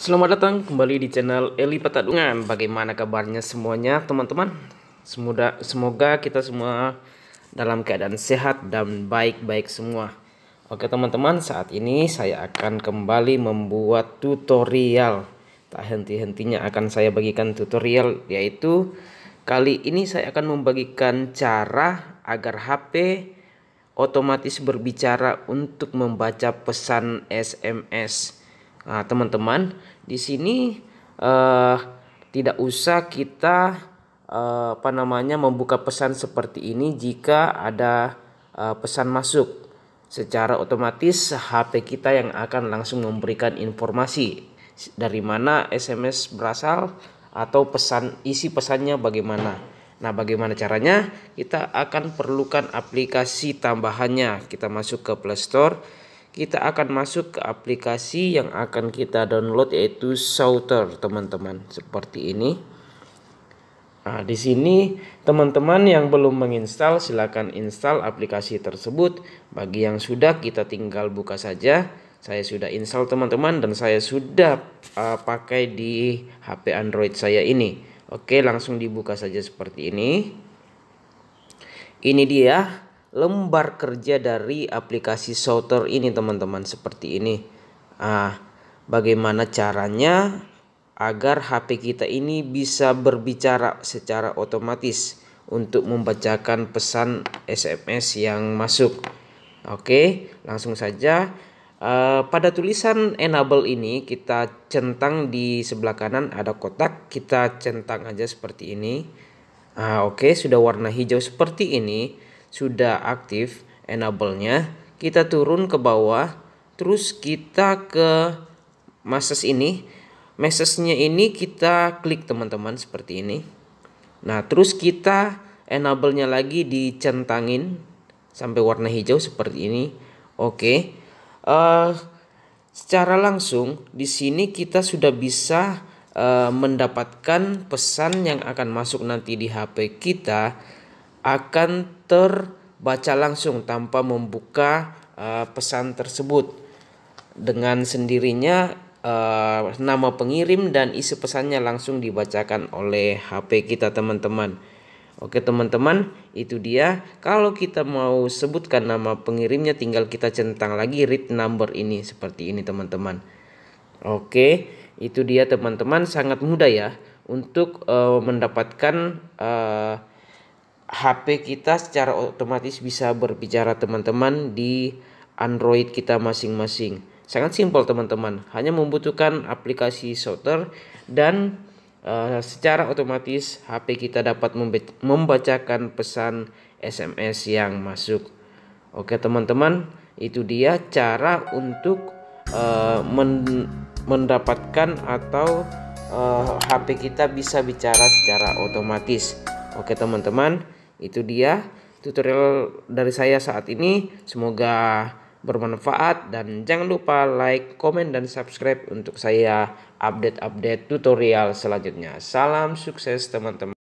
Selamat datang kembali di channel Eli Petadungan. Bagaimana kabarnya semuanya, teman-teman? Semoga semoga kita semua dalam keadaan sehat dan baik-baik semua. Oke, teman-teman, saat ini saya akan kembali membuat tutorial. Tak henti-hentinya akan saya bagikan tutorial yaitu kali ini saya akan membagikan cara agar HP otomatis berbicara untuk membaca pesan SMS. Nah, teman-teman, di sini uh, tidak usah kita uh, apa namanya membuka pesan seperti ini jika ada uh, pesan masuk. Secara otomatis HP kita yang akan langsung memberikan informasi dari mana SMS berasal atau pesan isi pesannya bagaimana. Nah, bagaimana caranya? Kita akan perlukan aplikasi tambahannya. Kita masuk ke Play Store kita akan masuk ke aplikasi yang akan kita download yaitu Souter teman-teman seperti ini nah, di sini teman-teman yang belum menginstal silahkan install aplikasi tersebut bagi yang sudah kita tinggal buka saja saya sudah install teman-teman dan saya sudah uh, pakai di HP Android saya ini oke langsung dibuka saja seperti ini ini dia lembar kerja dari aplikasi Souter ini teman-teman seperti ini ah bagaimana caranya agar HP kita ini bisa berbicara secara otomatis untuk membacakan pesan SMS yang masuk Oke langsung saja eh, pada tulisan enable ini kita centang di sebelah kanan ada kotak kita centang aja seperti ini. Ah, Oke sudah warna hijau seperti ini sudah aktif enable-nya, kita turun ke bawah, terus kita ke message ini. Message-nya ini kita klik teman-teman seperti ini. Nah, terus kita enable-nya lagi dicentangin sampai warna hijau seperti ini. Oke. Uh, secara langsung di sini kita sudah bisa eh, mendapatkan pesan yang akan masuk nanti di HP kita akan terbaca langsung tanpa membuka uh, pesan tersebut dengan sendirinya uh, nama pengirim dan isi pesannya langsung dibacakan oleh HP kita teman-teman. Oke teman-teman, itu dia. Kalau kita mau sebutkan nama pengirimnya tinggal kita centang lagi read number ini seperti ini teman-teman. Oke, itu dia teman-teman sangat mudah ya untuk uh, mendapatkan uh, HP kita secara otomatis bisa berbicara teman-teman di Android kita masing-masing. Sangat simpel teman-teman, hanya membutuhkan aplikasi Soter dan uh, secara otomatis HP kita dapat membacakan pesan SMS yang masuk. Oke teman-teman, itu dia cara untuk uh, men mendapatkan atau uh, eh, HP kita bisa bicara secara otomatis. Oke teman-teman, itu dia tutorial dari saya saat ini. Semoga bermanfaat dan jangan lupa like, komen, dan subscribe untuk saya update-update tutorial selanjutnya. Salam sukses teman-teman.